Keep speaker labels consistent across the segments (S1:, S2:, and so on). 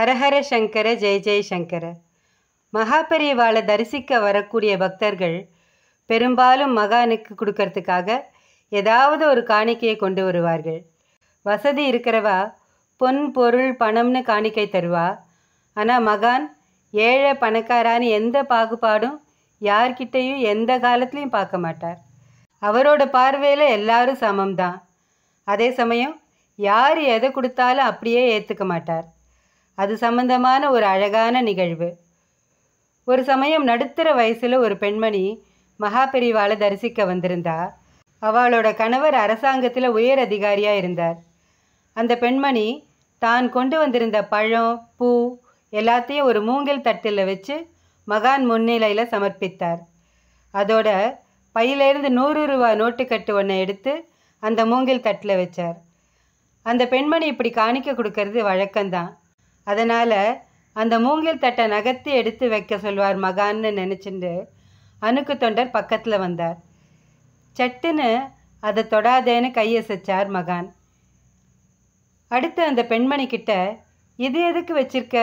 S1: ஹரஹர சங்கர ஜெய ஜெய் சங்கர மகாபெரிவாளை தரிசிக்க வரக்கூடிய பக்தர்கள் பெரும்பாலும் மகானுக்கு கொடுக்கறதுக்காக ஏதாவது ஒரு காணிக்கையை கொண்டு வருவார்கள் வசதி இருக்கிறவா பொன் பொருள் பணம்னு காணிக்கை தருவா ஆனால் மகான் ஏழை பணக்காரான்னு எந்த பாகுபாடும் யார்கிட்டையும் எந்த காலத்துலையும் பார்க்க மாட்டார் அவரோட பார்வையில் எல்லாரும் சமம்தான் அதே சமயம் யார் எதை கொடுத்தாலும் அப்படியே ஏற்றுக்க மாட்டார் அது சம்பந்தமான ஒரு அழகான நிகழ்வு ஒரு சமயம் நடுத்தர வயசில் ஒரு பெண்மணி மகா பெரிவாளை தரிசிக்க வந்திருந்தா அவளோட கணவர் அரசாங்கத்தில் உயர் அதிகாரியாக இருந்தார் அந்த பெண்மணி தான் கொண்டு வந்திருந்த பழம் பூ எல்லாத்தையும் ஒரு மூங்கில் தட்டில் வச்சு மகான் முன்னிலையில் சமர்ப்பித்தார் அதோட பையிலேருந்து நூறு ரூபா நோட்டுக்கட்டு ஒன்றை எடுத்து அந்த மூங்கில் தட்டில் வச்சார் அந்த பெண்மணி இப்படி காணிக்க கொடுக்கறது வழக்கம்தான் அதனால் அந்த மூங்கில் தட்டை நகர்த்தி எடுத்து வைக்க சொல்வார் மகான்னு நினச்சிண்டு அணுக்கு தொண்டர் பக்கத்தில் வந்தார் சட்டுன்னு அதை தொடாதேன்னு கையசைச்சார் மகான் அடுத்து அந்த பெண்மணி கிட்ட இது எதுக்கு வச்சிருக்க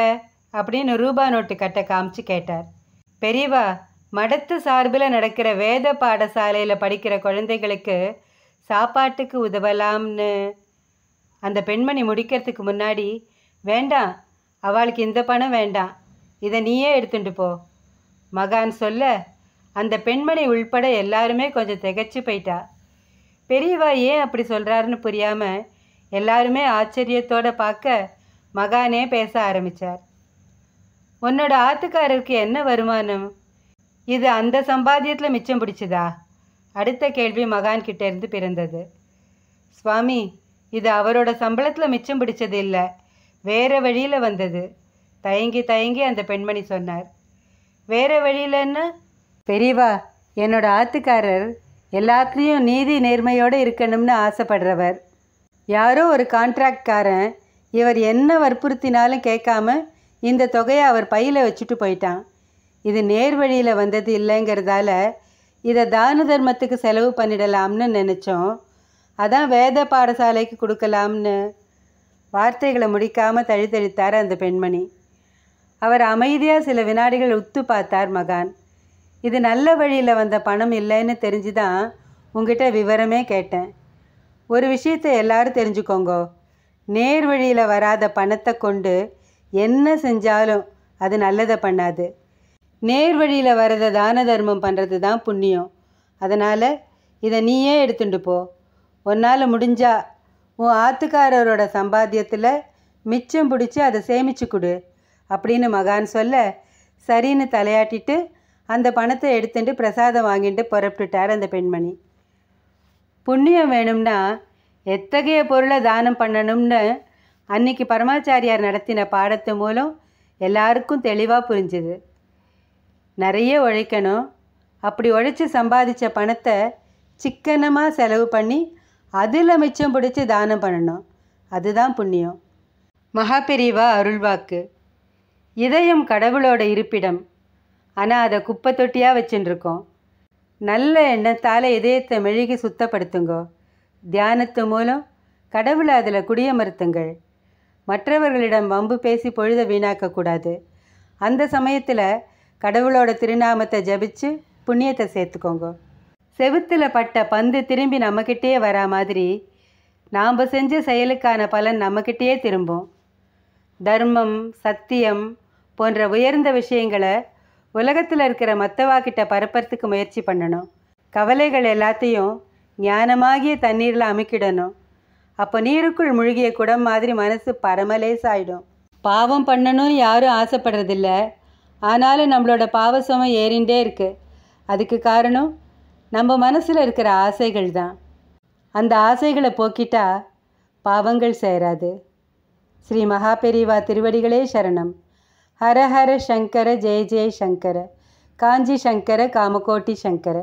S1: அப்படின்னு ரூபா நோட்டு கட்ட காமிச்சு கேட்டார் பெரியவா மடத்து சார்பில் நடக்கிற வேத பாடசாலையில் படிக்கிற குழந்தைகளுக்கு சாப்பாட்டுக்கு உதவலாம்னு அந்த பெண்மணி முடிக்கிறதுக்கு முன்னாடி வேண்டாம் அவளுக்கு இந்த பணம் வேண்டாம் இதை நீயே எடுத்துட்டு போ மகான் சொல்ல அந்த பெண்மணி உள்பட எல்லாருமே கொஞ்சம் திகச்சு போயிட்டா பெரியவா ஏன் அப்படி சொல்கிறாருன்னு புரியாமல் எல்லாருமே ஆச்சரியத்தோடு பார்க்க மகானே பேச ஆரம்பித்தார் உன்னோட ஆத்துக்காரருக்கு என்ன வருமானம் இது அந்த சம்பாத்தியத்தில் மிச்சம் பிடிச்சதா அடுத்த கேள்வி மகான் கிட்டேருந்து பிறந்தது சுவாமி இது அவரோட சம்பளத்தில் மிச்சம் பிடிச்சது இல்லை வேறு வழியில் வந்தது தயங்கி தயங்கி அந்த பெண்மணி சொன்னார் வேறு வழியிலன்னு பெரியவா என்னோட ஆத்துக்காரர் எல்லாத்துலேயும் நீதி நேர்மையோடு இருக்கணும்னு ஆசைப்படுறவர் யாரோ ஒரு கான்ட்ராக்ட்காரன் இவர் என்ன வற்புறுத்தினாலும் கேட்காம இந்த தொகையை அவர் பையில் வச்சுட்டு போயிட்டான் இது நேர் வழியில் வந்தது இல்லைங்கிறதால இதை தான தர்மத்துக்கு செலவு பண்ணிடலாம்னு நினச்சோம் அதான் வேத பாடசாலைக்கு கொடுக்கலாம்னு வார்த்தைகளை முடிக்காமல் தழுத்தழித்தார் அந்த பெண்மணி அவர் அமைதியாக சில வினாடிகள் உத்து பார்த்தார் மகான் இது நல்ல வழியில் வந்த பணம் இல்லைன்னு தெரிஞ்சு தான் உங்ககிட்ட விவரமே கேட்டேன் ஒரு விஷயத்தை எல்லாரும் தெரிஞ்சுக்கோங்கோ நேர் வழியில் வராத பணத்தை கொண்டு என்ன செஞ்சாலும் அது நல்லதை பண்ணாது நேர் வழியில் வரத தான தர்மம் பண்ணுறது தான் புண்ணியம் அதனால் இதை நீயே எடுத்துட்டு போ உன்னால் முடிஞ்சா உன் ஆத்துக்காரரோட சம்பாத்தியத்தில் மிச்சம் பிடிச்சி அதை சேமிச்சு கொடு அப்படின்னு மகான் சொல்ல சரின்னு தலையாட்டிட்டு அந்த பணத்தை எடுத்துட்டு பிரசாதம் வாங்கிட்டு புறப்பட்டுட்டார் அந்த பெண்மணி புண்ணியம் வேணும்னா எத்தகைய பொருளை தானம் பண்ணணும்னு அன்னைக்கு பரமாச்சாரியார் நடத்தின பாடத்து மூலம் எல்லாருக்கும் தெளிவாக புரிஞ்சுது நிறைய உழைக்கணும் அப்படி உழைச்சி சம்பாதிச்ச பணத்தை சிக்கனமாக செலவு பண்ணி அதில் மிச்சம் பிடிச்சி தானம் பண்ணணும் அதுதான் புண்ணியம் மகாபெரிவா அருள்வாக்கு இதயம் கடவுளோட இருப்பிடம் ஆனால் அதை குப்பை தொட்டியாக வச்சுட்டுருக்கோம் நல்ல எண்ணத்தால் இதயத்தை மெழுகி சுத்தப்படுத்துங்கோ தியானத்து மூலம் கடவுளை அதில் குடியமர்த்துங்கள் மற்றவர்களிடம் வம்பு பேசி பொழுத வீணாக்கக்கூடாது அந்த சமயத்தில் கடவுளோட திருநாமத்தை ஜபிச்சு புண்ணியத்தை சேர்த்துக்கோங்க செவுத்தில் பட்ட பந்து திரும்பி நம்மக்கிட்டே வரா மாதிரி நாம் செஞ்ச செயலுக்கான பலன் நம்மக்கிட்டே திரும்பும் தர்மம் சத்தியம் போன்ற உயர்ந்த விஷயங்களை உலகத்தில் இருக்கிற மற்றவா கிட்ட பரப்புறதுக்கு முயற்சி பண்ணணும் கவலைகள் எல்லாத்தையும் ஞானமாகிய தண்ணீரில் அமுக்கிடணும் அப்போ நீருக்குள் மூழ்கிய குடம் மாதிரி மனசு பரமலேசாயிடும் பாவம் பண்ணணும்னு யாரும் ஆசைப்படுறதில்ல ஆனாலும் நம்மளோட பாவ சுமை ஏறிண்டே இருக்குது அதுக்கு காரணம் நம்ம மனசில் இருக்கிற ஆசைகள் தான் அந்த ஆசைகளை போக்கிட்டா பாவங்கள் சேராது ஸ்ரீ மகாபெரிவா திருவடிகளே சரணம் ஹரஹர சங்கர ஜெய ஜெய சங்கர காஞ்சி சங்கர காமகோட்டி சங்கர